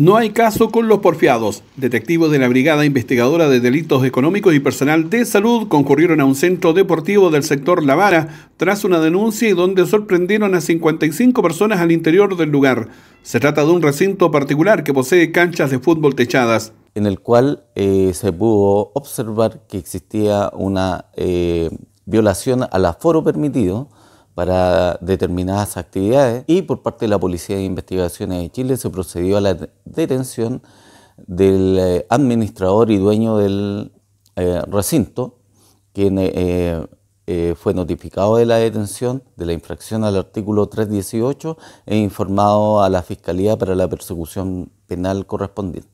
No hay caso con los porfiados. Detectivos de la Brigada Investigadora de Delitos Económicos y Personal de Salud concurrieron a un centro deportivo del sector La Vara tras una denuncia y donde sorprendieron a 55 personas al interior del lugar. Se trata de un recinto particular que posee canchas de fútbol techadas. En el cual eh, se pudo observar que existía una eh, violación al aforo permitido para determinadas actividades y por parte de la Policía de Investigaciones de Chile se procedió a la detención del eh, administrador y dueño del eh, recinto, quien eh, fue notificado de la detención de la infracción al artículo 318 e informado a la Fiscalía para la persecución penal correspondiente.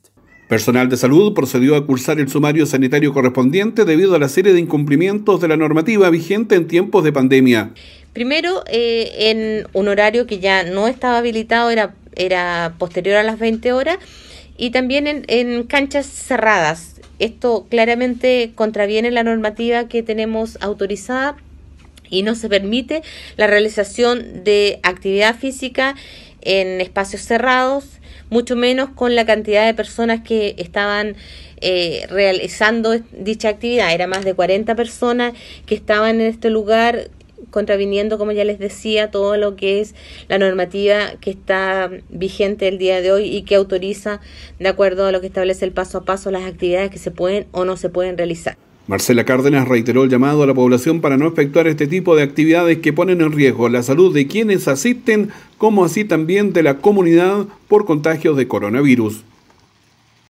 Personal de salud procedió a cursar el sumario sanitario correspondiente debido a la serie de incumplimientos de la normativa vigente en tiempos de pandemia. Primero, eh, en un horario que ya no estaba habilitado, era, era posterior a las 20 horas, y también en, canchas cerradas. Esto claramente contraviene la normativa que tenemos autorizada y no se permite la realización de actividad física en espacios cerrados, mucho menos con la cantidad de personas que estaban eh, realizando dicha actividad. Era más de 40 personas que estaban en este lugar contraviniendo, como ya les decía, todo lo que es la normativa que está vigente el día de hoy y que autoriza, de acuerdo a lo que establece el paso a paso, las actividades que se pueden o no se pueden realizar. Marcela Cárdenas reiteró el llamado a la población para no efectuar este tipo de actividades que ponen en riesgo la salud de quienes asisten, como así también de la comunidad por contagios de coronavirus.